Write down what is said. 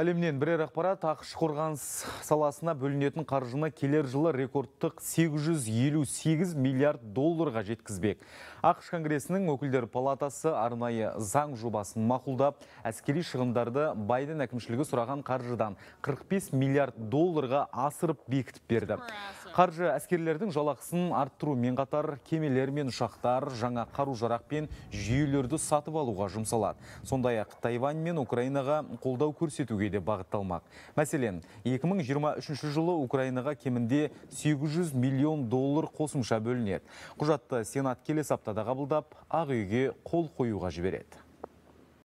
Әлемнен бірер ақпарат ақш қорғаныс саласына бөлінетін қаржыны келер жылы рекордтық 858 миллиард долларға жеткізбек. Ақш Конгресінің өкілдер палатасы арнайы заң жобасын мақұлдап, әскери шығындарды Байден әкімшілігі сұраған қаржыдан 45 миллиард долларға асырып бекітіп берді. Қаржы әскерлердің жалақысын арттырумен қатар кемелер мен ұшақтар жаңа қару-жарақ пен жүйелерді сатып алуға жұмсалады. Сондай-ақ Тайвань мен Украинаға қолдау көрсетуге де бағытталмақ. Мәселен, 2023 жылы Украинаға кемінде 800 миллион доллар қосымша бөлінеді. Құжатты Сенат келесі аптада қабылдап, ақ үйге қол қоюға жібереді.